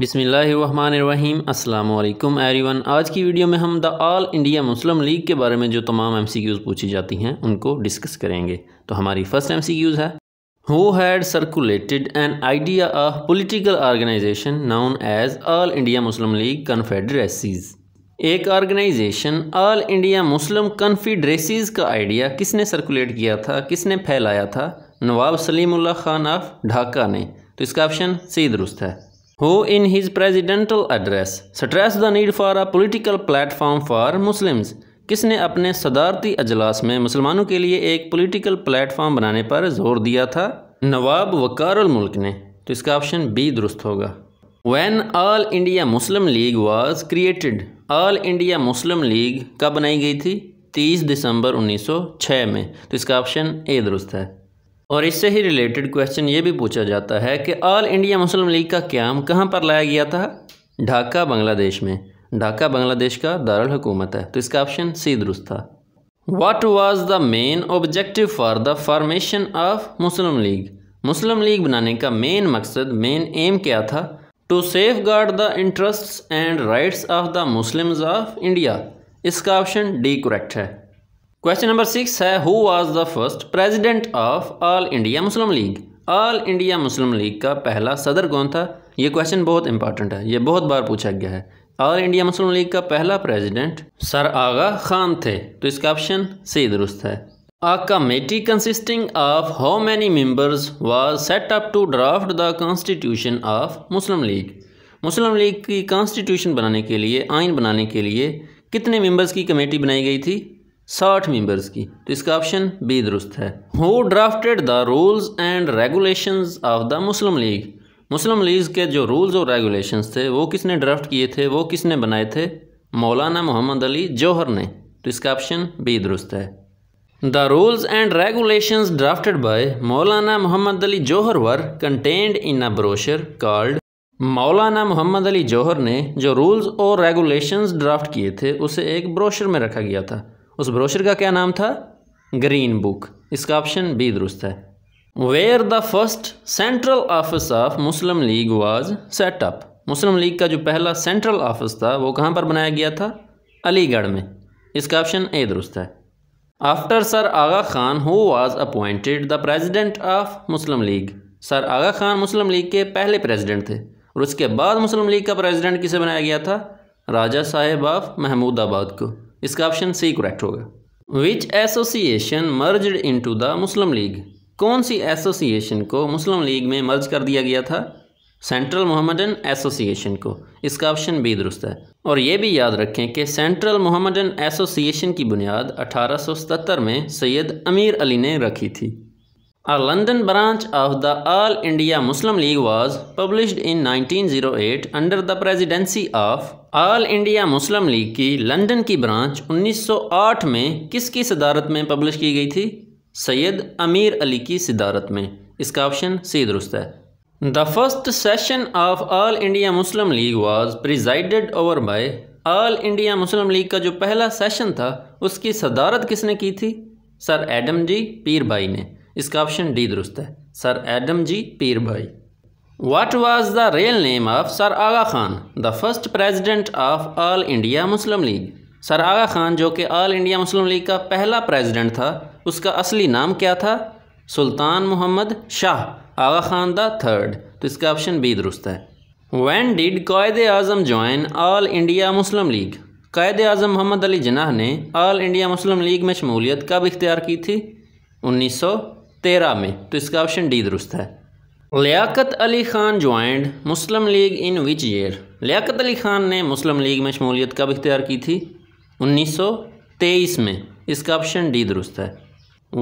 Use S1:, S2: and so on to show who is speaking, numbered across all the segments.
S1: बिसमीम् अल्लाम एवरीवन आज की वीडियो में हम the All India Muslim league के बारे में जो तमाम एम सी क्यूज़ पूछी जाती हैं उनको डिस्कस करेंगे तो हमारी फ़र्स्ट एम सी क्यूज़ है who had circulated an idea of political organisation known as All India Muslim League confederacies एक organisation All India Muslim confederacies का आइडिया किसने सर्कुलेट किया था किसने फैलाया था नवाब सलीमुल्ला खान ऑफ ढाका ने तो इसका ऑप्शन सही दुरुस्त है हो in his presidential address stressed the need for a political platform for Muslims किसने अपने सदारती अजलास में मुसलमानों के लिए एक पोलिटिकल प्लेटफॉर्म बनाने पर जोर दिया था नवाब वकार मुल्क ने तो इसका ऑप्शन बी दुरुस्त होगा when all India Muslim league was created All India Muslim League कब बनाई गई थी 30 दिसंबर 1906 में तो इसका ऑप्शन ए दुरुस्त है और इससे ही रिलेटेड क्वेश्चन ये भी पूछा जाता है कि ऑल इंडिया मुस्लिम लीग का क्याम कहाँ पर लाया गया था ढाका बांग्लादेश में ढाका बांग्लादेश का दारुल हुकूमत है तो इसका ऑप्शन सी दुरुस्त था what was the main objective for the formation of Muslim league Muslim League बनाने का मेन मकसद मेन एम क्या था to safeguard the interest and rights of the Muslim of India इसका ऑप्शन डी करेक्ट है question number six है who was the first president of all India Muslim League All India Muslim league का पहला सदर कौन था ये question बहुत इंपॉर्टेंट है ये बहुत बार पूछा गया है ऑल इंडिया मुस्लिम लीग का पहला प्रेसिडेंट सर आगा खान थे तो इसका ऑप्शन सी दुरुस्त है a committee consisting of how many members was set up to draft the constitution of Muslim league मुस्लिम लीग की कॉन्स्टिट्यूशन बनाने के लिए आइन बनाने के लिए कितने मेंबर्स की कमेटी बनाई गई थी साठ मेंबर्स की तो इसका ऑप्शन बी दुरुस्त है who drafted the rules and regulations of the Muslim league Muslim league के जो रूल्स और रेगुलेशंस थे वो किसने ड्राफ्ट किए थे वो किसने बनाए थे मौलाना मोहम्मद अली जौहर ने तो इसका ऑप्शन बी दुरुस्त है the rules and regulations drafted by Maulana Mohammad Ali Jauhar were contained in a brochure called Maulana Mohammad Ali जौहर ने जो रूल्स और रेगुलेशंस ड्राफ्ट किए थे उसे एक ब्रोशर में रखा गया था उस ब्रोशर का क्या नाम था ग्रीन बुक इसका ऑप्शन बी दुरुस्त है where the first central office of Muslim League was set up Muslim league का जो पहला सेंट्रल ऑफिस था वो कहाँ पर बनाया गया था अलीगढ़ में इसका ऑप्शन ए दुरुस्त है after sir Aga Khan who was appointed the president of Muslim League sir Aga Khan Muslim league के पहले प्रेसिडेंट थे और उसके बाद मुस्लिम लीग का प्रेसिडेंट किसे बनाया गया था राजा साहेब ऑफ महमूदाबाद को इसका ऑप्शन सी करेक्ट होगा which association into the Muslim League कौन सी एसोसिएशन को मुस्लिम लीग में मर्ज कर दिया गया था सेंट्रल मोहम्मदन एसोसिएशन को इसका ऑप्शन बी दुरुस्त है और ये भी याद रखें कि सेंट्रल मोहम्मदन एसोसिएशन की बुनियाद 1877 में सैयद अमीर अली ने रखी थी A London branch of the All India Muslim League was published in 1908 under the presidency of all India मुस्लिम लीग की लंदन की ब्रांच 1908 में किसकी सदारत में पब्लिश की गई थी सैयद अमीर अली की सदारत में इसका ऑप्शन सी दुरुस्त है the first session of all India Muslim league was presided over by all India Muslim league का जो पहला सेशन था उसकी सदारत किसने की थी सर एडम जी पीर भाई ने इसका ऑप्शन डी दुरुस्त है sir Adam Adamjee Peerbhoy what was the real name of sir Aga Khan the first president of all India Muslim League sir Aga Khan जो कि ऑल इंडिया मुस्लिम लीग का पहला प्रेजिडेंट था उसका असली नाम क्या था सुल्तान मोहम्मद शाह आगा खान द थर्ड तो इसका ऑप्शन बी दुरुस्त है when did Quaid Azam join all India मुस्लिम लीग कायद अजम मोहम्मद अली जनाह ने ऑल इंडिया मुस्लिम लीग में शमूलियत कब इख्तियार की थी उन्नीस सौ तेरह में तो इसका ऑप्शन डी दुरुस्त है Liaquat Ali Khan joined Muslim League in which year Liaquat Ali Khan ने मुस्लिम लीग में शमूलियत कब इख्तियार की थी 1923 में इसका ऑप्शन डी दुरुस्त है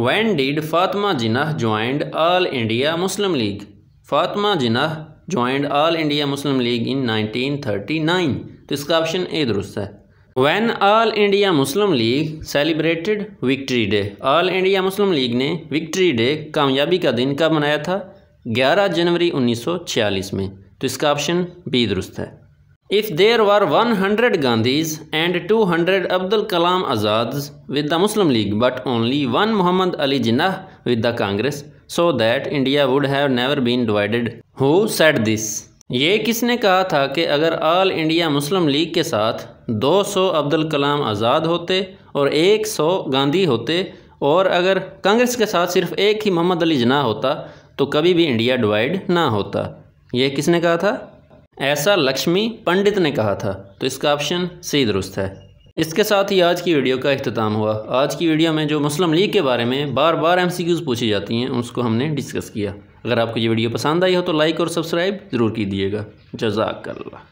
S1: when did Fatima Jinnah joined all India Muslim League Fatima Jinnah joined all India Muslim League in 1939 तो इसका ऑप्शन ए दुरुस्त है when all India Muslim League celebrated victory day all India मुस्लिम लीग ने विक्ट्री डे कामयाबी का दिन कब मनाया था 11 जनवरी 1946 में तो इसका ऑप्शन बी दुरुस्त है if there were one hundred Gandhis and two hundred Abdul Kalam Azad with the Muslim League but only one Mohammad Ali Jinnah with the Congress so that India would have never been divided who said this ये किसने कहा था कि अगर आल इंडिया मुस्लिम लीग के साथ 200 अब्दुल कलाम आज़ाद होते और 100 गांधी होते और अगर कांग्रेस के साथ सिर्फ एक ही मोहम्मद अली जना होता तो कभी भी इंडिया डिवाइड ना होता ये किसने कहा था ऐसा लक्ष्मी पंडित ने कहा था तो इसका ऑप्शन सही दुरुस्त है इसके साथ ही आज की वीडियो का अख्ताम हुआ आज की वीडियो में जो मुस्लिम लीग के बारे में बार बार एम पूछी जाती हैं उसको हमने डिस्कस किया अगर आपको ये वीडियो पसंद आई हो तो लाइक और सब्सक्राइब ज़रूर कीजिएगा जजाकल्ला